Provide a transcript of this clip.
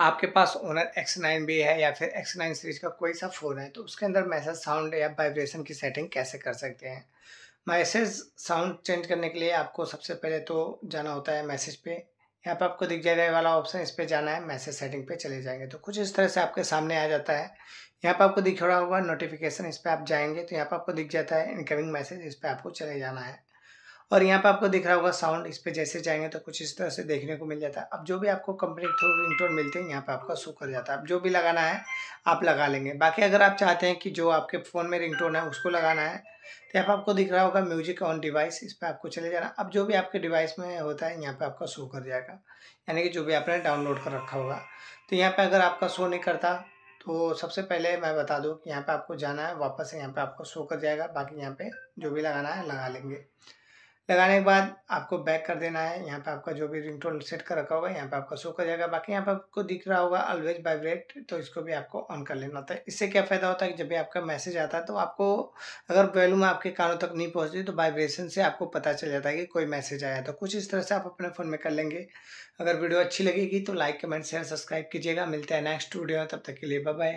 आपके पास owner x nine भी है या फिर एक्स नाइन सीरीज का कोई सा फ़ोन है तो उसके अंदर मैसेज साउंड या वाइब्रेशन की सेटिंग कैसे कर सकते हैं मैसेज साउंड चेंज करने के लिए आपको सबसे पहले तो जाना होता है मैसेज पे यहाँ पर आपको दिख जाएगा वाला ऑप्शन इस पर जाना है मैसेज सेटिंग पे चले जाएंगे तो कुछ इस तरह से आपके सामने आ जाता है यहाँ पर आपको दिख रहा होगा नोटिफिकेशन इस पर आप जाएंगे तो यहाँ पर आपको दिख जाता है इनकमिंग मैसेज इस पर आपको चले जाना है और यहाँ पे आपको दिख रहा होगा साउंड इस पर जैसे जाएंगे तो कुछ इस तरह से देखने को मिल जाता है अब जो भी आपको कंपनी के थ्रू रिंगटोन मिलते हैं यहाँ पे आपका शो कर जाता है अब जो भी लगाना है आप लगा लेंगे बाकी अगर आप चाहते हैं कि जो आपके फ़ोन में रिंगटोन है उसको लगाना है तो यहाँ पर आपको दिख रहा होगा म्यूजिक ऑन डिवाइस इस पर आपको चले जाना अब जो भी आपके डिवाइस में होता है यहाँ पर आपका शो कर जाएगा यानी कि जो भी आपने डाउनलोड कर रखा होगा तो यहाँ पर अगर आपका शो नहीं करता तो सबसे पहले मैं बता दूँ कि यहाँ पर आपको जाना है वापस यहाँ पर आपको शो कर जाएगा बाकी यहाँ पर जो भी लगाना है लगा लेंगे लगाने के बाद आपको बैक कर देना है यहाँ पे आपका जो भी रिंगटोन सेट कर रखा होगा यहाँ पे आपका शो कर जाएगा बाकी यहाँ पे आपको दिख रहा होगा ऑलवेज वाइब्रेट तो इसको भी आपको ऑन कर लेना होता है इससे क्या फ़ायदा होता है कि जब भी आपका मैसेज आता है तो आपको अगर वैल्यूम आपके कानों तक नहीं पहुँचती तो वाइब्रेशन से आपको पता चल जाता है कि कोई मैसेज आया तो कुछ इस तरह से आप अपने फ़ोन में कर लेंगे अगर वीडियो अच्छी लगेगी तो लाइक कमेंट शेयर सब्सक्राइब कीजिएगा मिलते हैं नेक्स्ट वीडियो तब तक के लिए बाय